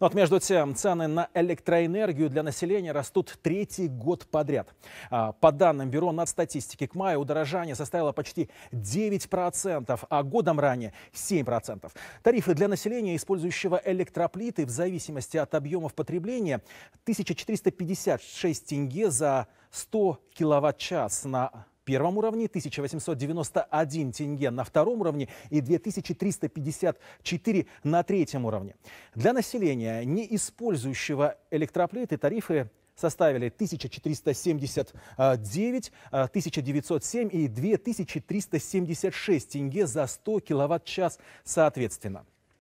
Ну, вот между тем, цены на электроэнергию для населения растут третий год подряд. А, по данным Бюро статистики, к маю удорожание составило почти 9%, а годом ранее 7%. Тарифы для населения, использующего электроплиты, в зависимости от объемов потребления, 1456 тенге за 100 киловатт-час на первом уровне, 1891 тенге на втором уровне и 2354 на третьем уровне. Для населения, не использующего электроплиты, тарифы составили 1479, 1907 э, и 2376 тенге за 100 киловатт-час соответственно.